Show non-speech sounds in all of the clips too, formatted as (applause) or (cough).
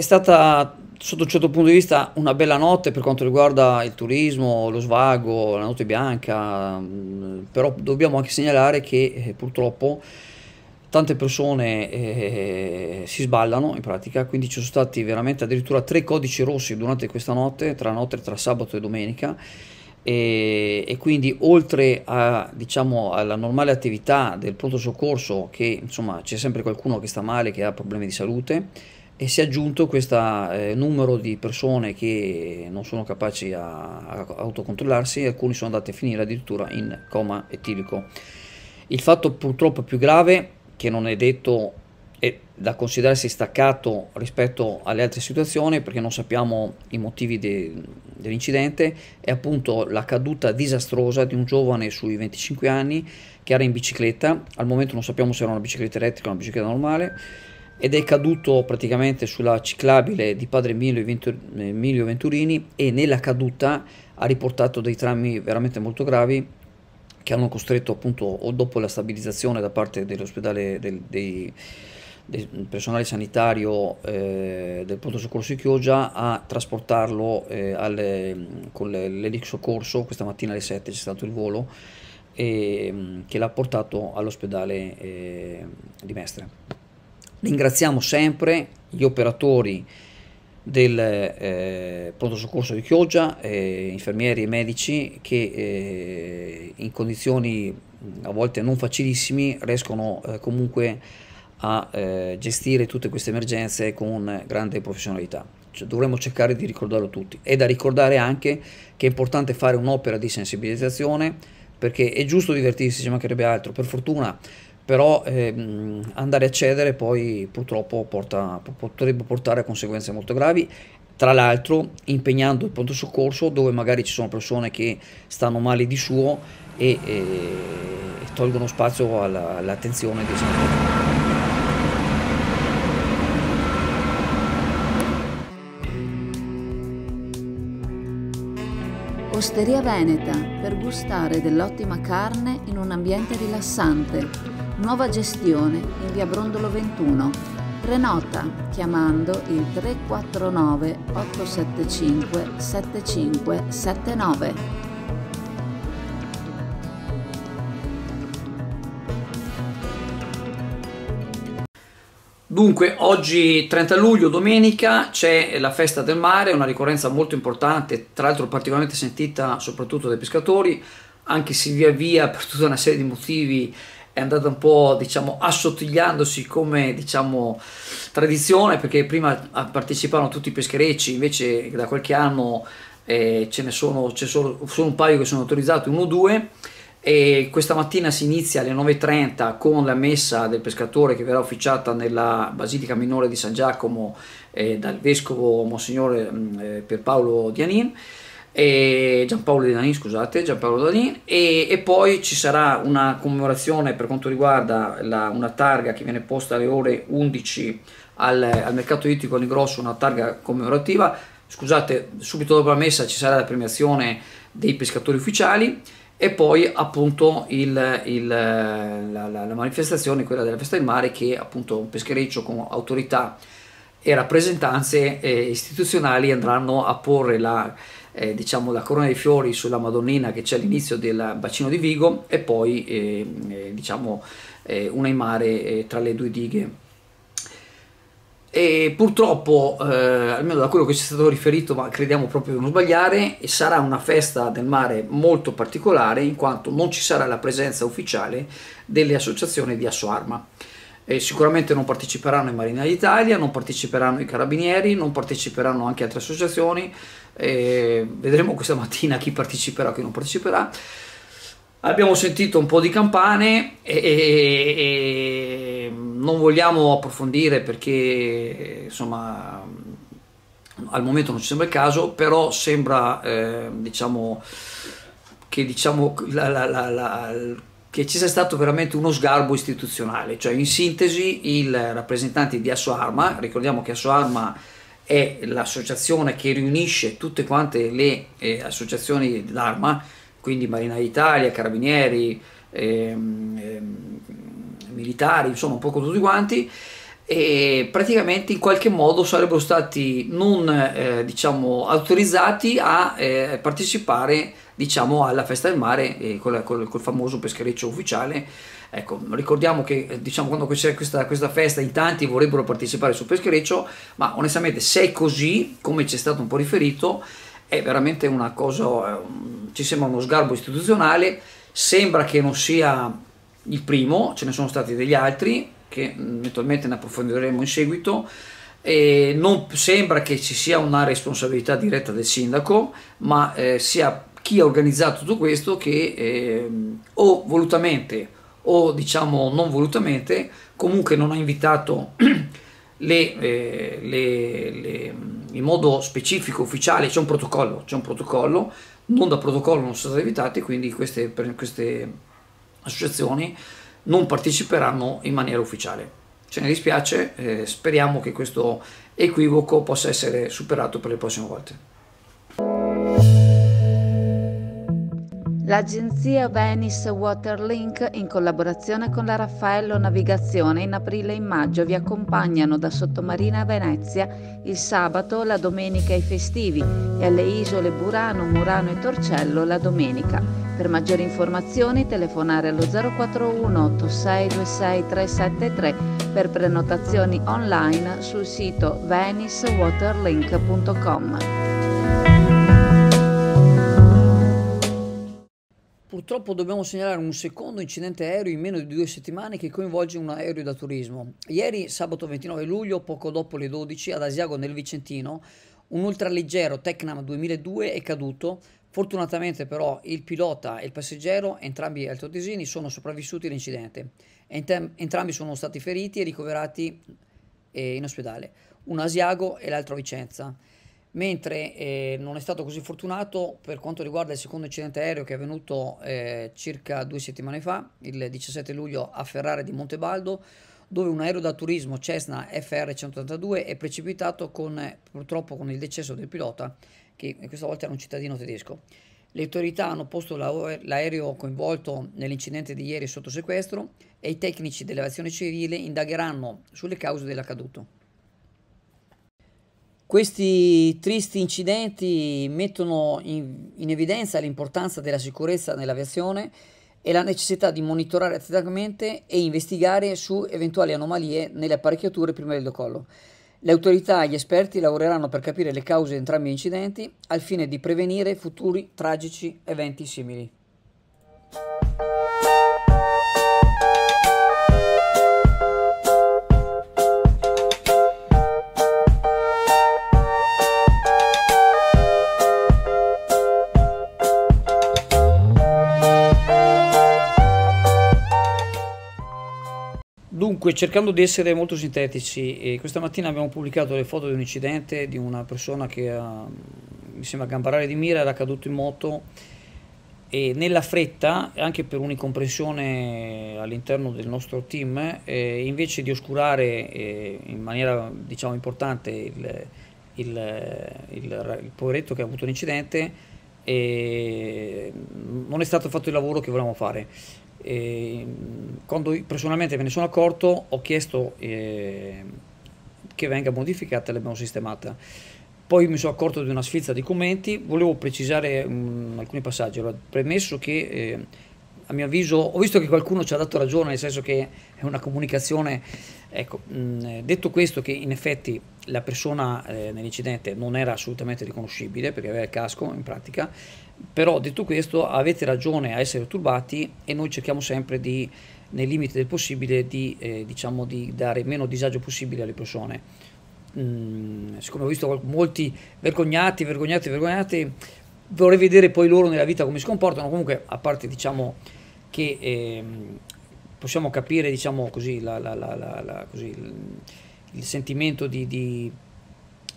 è stata sotto un certo punto di vista una bella notte per quanto riguarda il turismo, lo svago, la notte bianca, mm, però dobbiamo anche segnalare che eh, purtroppo tante persone eh, si sballano in pratica, quindi ci sono stati veramente addirittura tre codici rossi durante questa notte, tra notte, tra sabato e domenica. E, e, quindi oltre a, diciamo, alla normale attività del pronto soccorso che insomma c'è sempre qualcuno che sta male, che ha problemi di salute, e si è aggiunto questo eh, numero di persone che non sono capaci a, a autocontrollarsi, alcuni sono andati a finire addirittura in coma etilico. Il fatto purtroppo più grave, che non è detto è da considerarsi staccato rispetto alle altre situazioni, perché non sappiamo i motivi de, dell'incidente, è appunto la caduta disastrosa di un giovane sui 25 anni che era in bicicletta, al momento non sappiamo se era una bicicletta elettrica o una bicicletta normale, ed è caduto praticamente sulla ciclabile di padre Emilio Venturini e nella caduta ha riportato dei traumi veramente molto gravi che hanno costretto appunto o dopo la stabilizzazione da parte dell'ospedale del, dei, del personale sanitario eh, del pronto soccorso di Chioggia a trasportarlo eh, al, con l'elicosoccorso, questa mattina alle 7 c'è stato il volo eh, che l'ha portato all'ospedale eh, di Mestre. Ringraziamo sempre gli operatori del eh, pronto soccorso di Chioggia, eh, infermieri e medici che eh, in condizioni a volte non facilissime riescono eh, comunque a eh, gestire tutte queste emergenze con grande professionalità. Cioè, dovremmo cercare di ricordarlo tutti. È da ricordare anche che è importante fare un'opera di sensibilizzazione perché è giusto divertirsi, ci mancherebbe altro. Per fortuna però ehm, andare a cedere poi purtroppo porta, potrebbe portare a conseguenze molto gravi tra l'altro impegnando il pronto soccorso dove magari ci sono persone che stanno male di suo e, e tolgono spazio all'attenzione all dei Osteria Veneta per gustare dell'ottima carne in un ambiente rilassante nuova gestione in via Brondolo 21. Prenota chiamando il 349 875 7579. Dunque, oggi 30 luglio, domenica, c'è la festa del mare, una ricorrenza molto importante, tra l'altro particolarmente sentita soprattutto dai pescatori, anche se via via per tutta una serie di motivi è andata un po' diciamo assottigliandosi come diciamo tradizione perché prima partecipavano tutti i pescherecci invece da qualche anno eh, ce ne sono, c'è solo, solo, un paio che sono autorizzati uno o due e questa mattina si inizia alle 9.30 con la messa del pescatore che verrà officiata nella Basilica Minore di San Giacomo eh, dal Vescovo Monsignore mm, eh, Pierpaolo Dianin e Giampaolo Danin, scusate, Giampaolo Danin e, e, poi ci sarà una commemorazione per quanto riguarda la, una targa che viene posta alle ore 11 al, al mercato ittico Grosso, una targa commemorativa. Scusate, subito dopo la messa ci sarà la premiazione dei pescatori ufficiali e poi appunto il, il, la, la, la manifestazione, quella della festa del mare, che appunto un peschereccio con autorità e rappresentanze eh, istituzionali andranno a porre la, eh, diciamo la corona dei fiori sulla Madonnina che c'è all'inizio del bacino di Vigo e poi eh, eh diciamo eh, una in mare eh, tra le due dighe. E purtroppo, almeno da quello che ci è stato riferito, ma crediamo proprio di non sbagliare, sarà una festa del mare molto particolare in quanto non ci sarà la presenza ufficiale delle associazioni di Assoarma eh, sicuramente non parteciperanno i Marinai d'Italia, non parteciperanno i Carabinieri, non parteciperanno anche altre associazioni, eh, vedremo questa mattina chi parteciperà e chi non parteciperà. Abbiamo sentito un po' di campane e, e, e non vogliamo approfondire perché insomma al momento non ci sembra il caso, però sembra eh, diciamo che diciamo la, la, la, che ci sia stato veramente uno sgarbo istituzionale, cioè in sintesi il rappresentante di Assoarma, ricordiamo che Assoarma è l'associazione che riunisce tutte quante le eh, associazioni d'arma, quindi Marina d'Italia, Carabinieri, ehm, ehm, militari, insomma un po' tutti quanti, e praticamente in qualche modo sarebbero stati non eh, diciamo, autorizzati a eh, partecipare diciamo, alla festa del mare eh, col, col, col, famoso peschereccio ufficiale ecco, ricordiamo che eh, diciamo, quando c'è questa, questa, festa in tanti vorrebbero partecipare sul peschereccio ma onestamente se è così come ci è stato un po' riferito è veramente una cosa eh, ci sembra uno sgarbo istituzionale sembra che non sia il primo ce ne sono stati degli altri che eventualmente ne approfondiremo in seguito. E non sembra che ci sia una responsabilità diretta del sindaco, ma eh, sia chi ha organizzato tutto questo che eh, o volutamente o diciamo non volutamente comunque non ha invitato (clears throat) le, eh, le, le, in modo specifico ufficiale c'è un protocollo c'è un protocollo non da protocollo non sono state invitate quindi queste, queste associazioni non parteciperanno in maniera ufficiale. Ce ne dispiace, eh, speriamo che questo equivoco possa essere superato per le prossime volte. L'agenzia Venice Waterlink, in collaborazione con la Raffaello Navigazione, in aprile e in maggio vi accompagnano da Sottomarina a Venezia il sabato, la domenica ai festivi e alle isole Burano, Murano e Torcello la domenica. Per maggiori informazioni telefonare allo 041 8626 373 per prenotazioni online sul sito venicewaterlink.com. Purtroppo dobbiamo segnalare un secondo incidente aereo in meno di due settimane che coinvolge un aereo da turismo. Ieri, sabato 29 luglio, poco dopo le 12, ad Asiago nel Vicentino, un ultraleggero Tecnam 2002 è caduto Fortunatamente però il pilota e il passeggero, entrambi altoatesini, sono sopravvissuti all'incidente. Entrambi sono stati feriti e ricoverati eh, in ospedale, uno Asiago e l'altro a Vicenza. Mentre eh, non è stato così fortunato per quanto riguarda il secondo incidente aereo che è avvenuto eh, circa due settimane fa, il 17 luglio a Ferrara di Montebaldo, dove un aereo da turismo Cessna FR-182 è precipitato con, eh, purtroppo con il decesso del pilota, che questa volta era un cittadino tedesco. Le autorità hanno posto l'aereo coinvolto nell'incidente di ieri sotto sequestro e i tecnici dell'aviazione civile indagheranno sulle cause dell'accaduto. Questi tristi incidenti mettono in, in evidenza l'importanza della sicurezza nell'aviazione e la necessità di monitorare attentamente e investigare su eventuali anomalie nelle apparecchiature prima del decollo. Le autorità e gli esperti lavoreranno per capire le cause di entrambi gli incidenti al fine di prevenire futuri tragici eventi simili. Dunque, cercando di essere molto sintetici, eh, questa mattina abbiamo pubblicato le foto di un incidente di una persona che a, eh, mi sembra a Gambarale di Mira era caduto in moto e nella fretta, anche per un'incomprensione all'interno del nostro team, eh, invece di oscurare eh, in maniera diciamo importante il, il, il, il, poveretto che ha avuto l'incidente, eh, non è stato fatto il lavoro che volevamo fare. E quando personalmente me ne sono accorto ho chiesto eh, che venga modificata e l'abbiamo sistemata. Poi mi sono accorto di una sfilza di commenti, volevo precisare mm, alcuni passaggi. Allora, premesso che... Eh, a mio avviso, ho visto che qualcuno ci ha dato ragione, nel senso che è una comunicazione, ecco, mh, eh, detto questo che in effetti la persona eh, nell'incidente non era assolutamente riconoscibile perché aveva il casco in pratica, però detto questo avete ragione a essere turbati e noi cerchiamo sempre di, nel limite del possibile, di, eh, diciamo, di dare meno disagio possibile alle persone. Mm, siccome ho visto molti vergognati, vergognati, vergognati, vorrei vedere poi loro nella vita come si comportano, comunque a parte diciamo che eh, possiamo capire diciamo così, la, la, la, così il, il, sentimento di, di,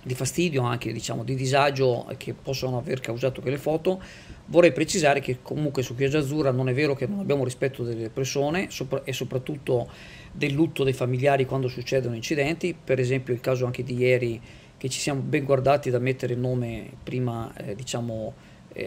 di, fastidio anche diciamo di disagio che possono aver causato quelle foto vorrei precisare che comunque su Piaggia Azzurra non è vero che non abbiamo rispetto delle persone sopra, e soprattutto del lutto dei familiari quando succedono incidenti per esempio il caso anche di ieri che ci siamo ben guardati da mettere il nome prima eh, diciamo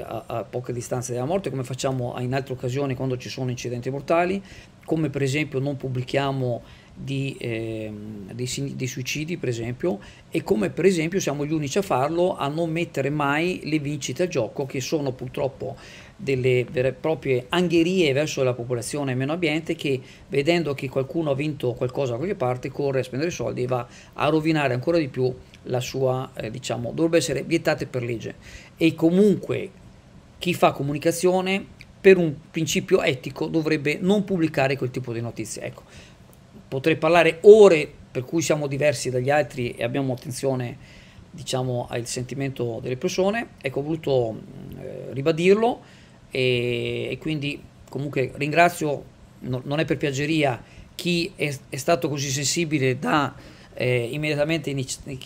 a, a poca distanza della morte, come facciamo in altre occasioni quando ci sono incidenti mortali, come per esempio non pubblichiamo di, eh, dei, dei, suicidi, per esempio, e come per esempio siamo gli unici a farlo a non mettere mai le vincite a gioco che sono purtroppo delle vere e proprie angherie verso la popolazione meno ambiente che vedendo che qualcuno ha vinto qualcosa da qualche parte corre a spendere soldi e va a rovinare ancora di più la sua, eh, diciamo, dovrebbe essere vietate per legge. E comunque chi fa comunicazione per un principio etico dovrebbe non pubblicare quel tipo di notizie. Ecco, potrei parlare ore per cui siamo diversi dagli altri e abbiamo attenzione diciamo al sentimento delle persone, ecco ho voluto mm, eh, ribadirlo e, e quindi comunque ringrazio, no, non è per piaggeria, chi è, è stato così sensibile da eh, immediatamente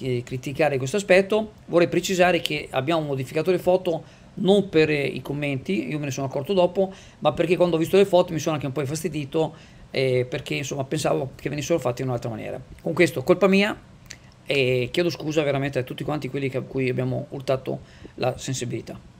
eh, criticare questo aspetto. Vorrei precisare che abbiamo modificato le foto non per eh, i commenti, io me ne sono accorto dopo, ma perché quando ho visto le foto mi sono anche un po' infastidito eh, perché insomma pensavo che venissero fatte in un'altra maniera. Con questo, colpa mia e chiedo scusa veramente a tutti quanti quelli a cui abbiamo urtato la sensibilità.